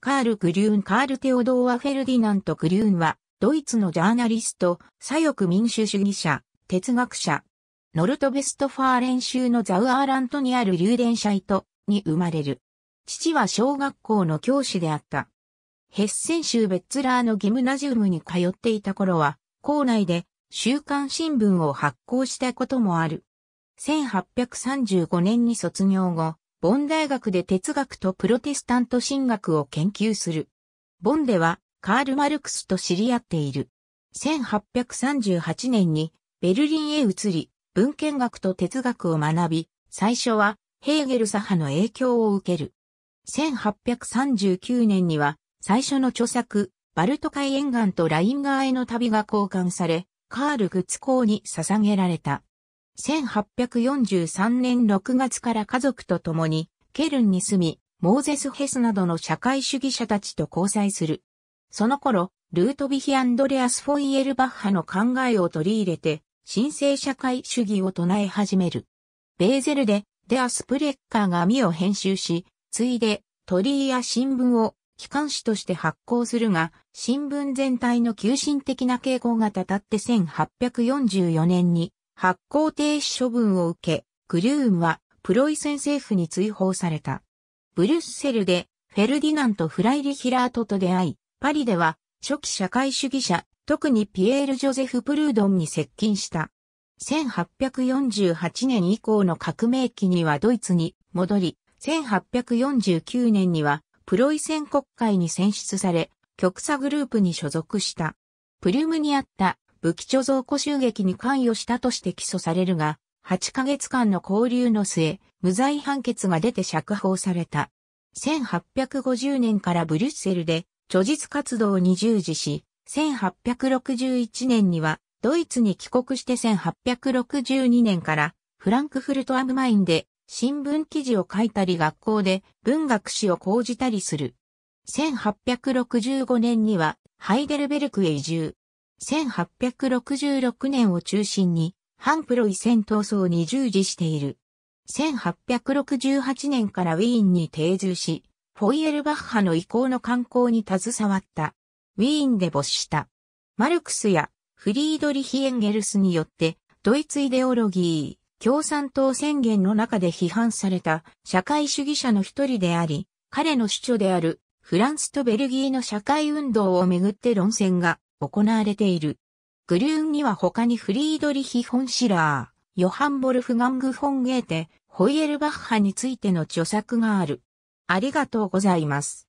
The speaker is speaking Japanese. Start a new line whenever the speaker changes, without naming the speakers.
カール・グリューン・カール・テオドーア・フェルディナント・グリューンは、ドイツのジャーナリスト、左翼民主主義者、哲学者、ノルトベストファーレン州のザウアーラントにある流伝車糸に生まれる。父は小学校の教師であった。ヘッセン州ベッツラーのギムナジウムに通っていた頃は、校内で週刊新聞を発行したこともある。1835年に卒業後、ボン大学で哲学とプロテスタント神学を研究する。ボンではカール・マルクスと知り合っている。1838年にベルリンへ移り、文献学と哲学を学び、最初はヘーゲル左派の影響を受ける。1839年には最初の著作、バルト海沿岸とライン川への旅が交換され、カール・グツ公に捧げられた。1843年6月から家族と共に、ケルンに住み、モーゼス・ヘスなどの社会主義者たちと交際する。その頃、ルートビヒ・アンドレアス・フォイエルバッハの考えを取り入れて、新生社会主義を唱え始める。ベーゼルで、デアス・プレッカーが網を編集し、ついで、鳥居や新聞を機関紙として発行するが、新聞全体の急進的な傾向がたたって1844年に発行停止処分を受け、グルーンはプロイセン政府に追放された。ブリュッセルでフェルディナント・フライリ・ヒラートと出会い、パリでは初期社会主義者、特にピエール・ジョゼフ・プルードンに接近した。1848年以降の革命期にはドイツに戻り、1849年にはプロイセン国会に選出され、極左グループに所属した。プルムにあった武器貯蔵庫襲撃に関与したとして起訴されるが、8ヶ月間の交流の末、無罪判決が出て釈放された。1850年からブリュッセルで、著述活動に従事し、1861年には、ドイツに帰国して1862年から、フランクフルトアムマインで、新聞記事を書いたり学校で文学史を講じたりする。1865年にはハイデルベルクへ移住。1866年を中心に、反プロイセン闘争に従事している。1868年からウィーンに定住し、フォイエルバッハの意向の観光に携わった。ウィーンで没した。マルクスやフリードリヒ・エンゲルスによって、ドイツイデオロギー、共産党宣言の中で批判された社会主義者の一人であり、彼の主張であるフランスとベルギーの社会運動をめぐって論戦が行われている。グリューンには他にフリードリヒ・ホンシラー、ヨハン・ボルフガング・フォン・ゲーテ、ホイエルバッハについての著作がある。ありがとうございます。